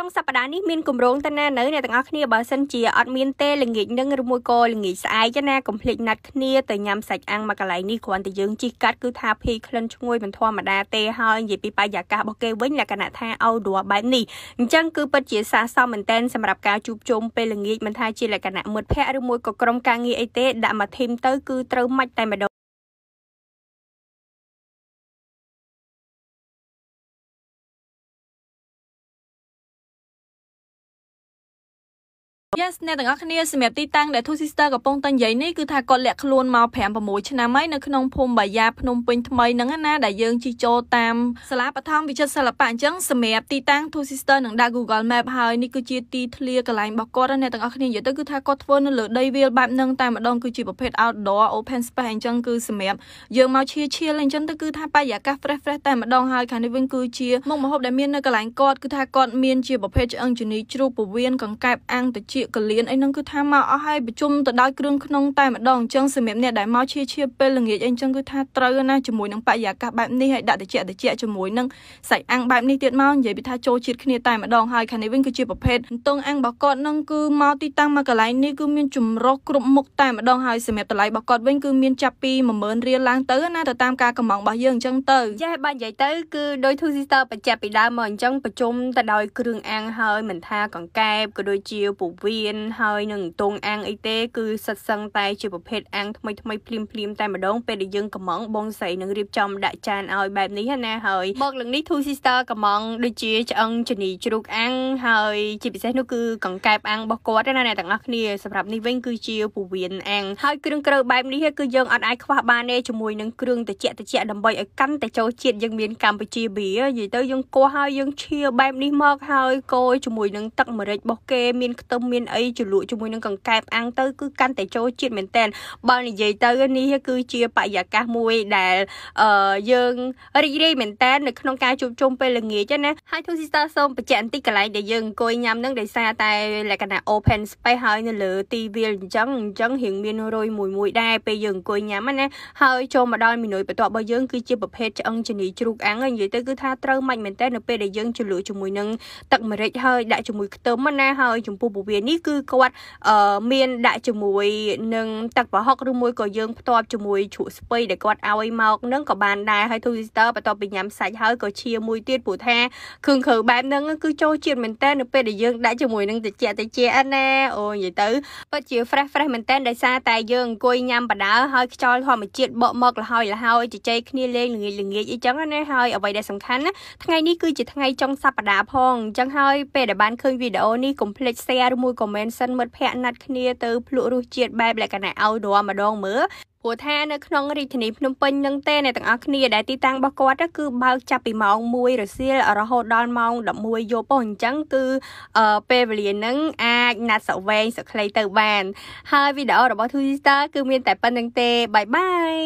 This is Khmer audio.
ចុងសប្តាហ៍នេះមានគម្រោងទៅណានៅអ្នកទាំងអស់គ្នាបើសិនជាអត់មានទេល្ងាចនឹងឬមួយក៏ល្ងាចស្អែកណាកុំភ្លេចណាត់គ្នាទៅញ៉ាំសាច់អាំងមកកន្លែងនេះគ្រាន់តែយើងជីកកាត់គឺថាភីក្លិនឈ្ងុយមិនធម្មតាទេហើយនិយាយពីបរិយាកាសរបស់គេវិញលក្ខណៈថាអូដួបែបនេះអញ្ចឹងគឺពិតជាស័ក្តិសមមែនទែនសម្រាប់ការជួបជុំពេលល្ងាចមិនថាជាលក្ខណៈមិត្តភ័ក្តិឬមួយក៏ក្រុមការងារអីទេដាក់មកធីមទៅគឺត្រូវម៉េចតែម្ដង Yes អ្នកទាំងអស់គ្នាសម្រាប់ទីតាំងដែល Two Sister កំពុងតែនិយាយនេះគឺថាគាត់លាក់ខ្លួនមក5 6ឆ្នាំហើយនៅក្នុងភូមិបាយ៉ាភ្នំពេញថ្មីហ្នឹងណាដែលយើងជិះចូលតាមសាលាបឋមវិចិត្រសិល្បៈអញ្ចឹងសម្រាប់ទីតាំង Two Sister នឹងដាក់ Google Map ហើយនេះគឺជាទីធ្លាកន្លែងរបស់គាត់អ្នកទាំងអស់គ្នានិយាយទៅគឺថាគាត់ធ្វើនៅលើដីវាលបែបហ្នឹងតែម្ដងគឺជាប្រភេទ outdoor open space អញ្ចឹងគឺសម្រាប់យើងមកឈៀឈៀលអញ្ចឹងទៅគឺថាបរិយាកាស fresh fresh តែម្ដងហើយខាងនេះវិញគឺជាមុខម្ហូបដែលមាននៅកន្លែងគាត់គឺថាគាត់មានជាប្រភេទឆ្អឹងជំនីជ្រូកពវៀនកង្កែបអាំងត្រចៀកកកលៀនអីហ្នឹងគឺថាមកអស់ហើយប្រជុំទៅដោយគ្រឿងក្នុងតែម្ដងអញ្ចឹងសម្រាប់អ្នកដែលមកឈៀឈៀពេលល្ងាចអីអញ្ចឹងគឺថាត្រូវណាជាមួយនឹងបរិយាកាសបែបនេះហើយដាក់តិចតិចជាមួយនឹងសាច់អាំងបែបនេះទៀតមកនិយាយពីថាចូលជាតិគ្នាតែម្ដងហើយខាងនេះវិញគឺជាប្រភេទអន្ទងអាំងរបស់គាត់ហ្នឹងគឺមកទីតាំងមកកន្លែងនេះគឺមានចម្រុះគ្រប់មុខតែម្ដងហើយសម្រាប់តម្លៃរបស់គាត់វិញគឺមានចាប់ពី10000រៀលឡើងទៅណាទៅតាមការកម្ម៉ង់របស់យើងអញ្ចឹងទៅចេះបើនិយាយទៅគឺដោយ Two Sister បញ្ជាក់ពីដើមមកអញ្ចឹងប្រជុំទៅដោយគ្រឿងអាំងហើយមិនថាកង្កែបក៏ដូចជាពូវវៀនហើយនឹងទងអាំងអីទេគឺសិតសឹងតែជាប្រភេទអាំងថ្មីថ្មីភ្លាមភ្លាមតែម្ដងពេលដែលយើងកំងបងស្រីនឹងរៀបចំដាក់ចានឲ្យបែបនេះណាហើយមកលើនេះ Two Sister កំងដូចជាឆ្អឹងជនីជ្រូកអាំងហើយជាពិសេសនោះគឺកង្កែបអាំងរបស់គាត់ណាអ្នកទាំងអស់គ្នាសម្រាប់នេះវិញគឺជាពវៀនអាំងហើយគ្រឿងក្រៅបែបនេះគឺយើងអត់អាចខ្វះបានទេជាមួយនឹងគ្រឿងតិចតិចដើម្បីឲ្យកាន់តែចូលជាតិយើងមានកម្ពុជាបៀនិយាយទៅយើងគោះហើយយើងឈៀបែបនេះមកហើយកូរជាមួយនឹងទឹកម្រេចរបស់គេមានខ្ទឹមមានអីជ្រលក់ជាមួយនឹងកង្កែបអាំងទៅគឺកាន់តែចូលជាតិមែនតើបើនិយាយទៅនេះគឺជាបរិយាកាសមួយដែលយើងរីករាយមែនតើនៅក្នុងការជួបជុំពេលល្ងាចណាហើយ Two Sister សូមបញ្ជាក់បន្តិចកន្លែងដែលយើងអង្គុយញ៉ាំនឹងដោយសារតែលក្ខណៈ open space ហើយនៅលើទីវាលអញ្ចឹងអញ្ចឹងរៀងមានរយមួយមួយដែរពេលយើងអង្គុយញ៉ាំណាហើយចូលមកដល់មីនុយបន្ទាប់របស់យើងគឺជាប្រភេទឆ្អឹងជំនីជ្រូកអាំងហើយនិយាយទៅគឺថាត្រូវម៉ាច់មែនតើនៅពេលដែលយើងជ្រលក់ជាមួយនឹងទឹកម្រេចហើយដាក់ជាមួយខ្ទឹមណាហើយចំពោះពវៀននេះគឺគាត់មានដាក់ជាមួយនឹងទឹកប្រហុកឬមួយក៏យើងផ្ទាប់ជាមួយជ្រក់ស្ពៃដែលគាត់ឲ្យមកនឹងក៏បានដែរហើយ Twister បន្ទាប់ពីញ៉ាំសាច់ហើយក៏ជាមួយទៀតព្រោះថាគ្រឿងគ្រើបែបហ្នឹងគឺចូលជាតិមែនតើនៅពេលដែលយើងដាក់ជាមួយនឹងតិចតិចណាអូនិយាយទៅពិតជា fresh fresh មែនតើដោយសារតែយើងអង្គុយញ៉ាំបដាហើយខ្យល់ធម្មជាតិបក់មកលហើយលហើយជជែកគ្នាលេងល្ងាចល្ងាចអីចឹងណាហើយអ្វីដែលសំខាន់ណាថ្ងៃនេះគឺជាថ្ងៃចុងសប្តាហ៍ផងអញ្ចឹងហើយពេលដែលបានឃើញវីដេអូនេះកុំភ្លេច share ឬមួយក៏មិនសិនមិត្តភ័ក្តិណាត់គ្នាទៅភ្លក់រសជាតិបែបលក្ខណៈឲ្យរាល់ម្ដងមើលព្រោះថានៅក្នុងរាជធានីភ្នំពេញនឹងទេអ្នកទាំងអស់គ្នាដែលទីតាំងរបស់គាត់គឺបើកចាប់ពីម៉ោង1រសៀលរហូតដល់ម៉ោង11យប់ប៉ុណ្ណឹងអញ្ចឹងគឺពេលវេលានឹងអាចណាត់សវែងសក្លីទៅបាន ហើយវីដេអូរបស់ Twitter គឺមានតែប៉ុណ្្នឹងទេបាយបាយ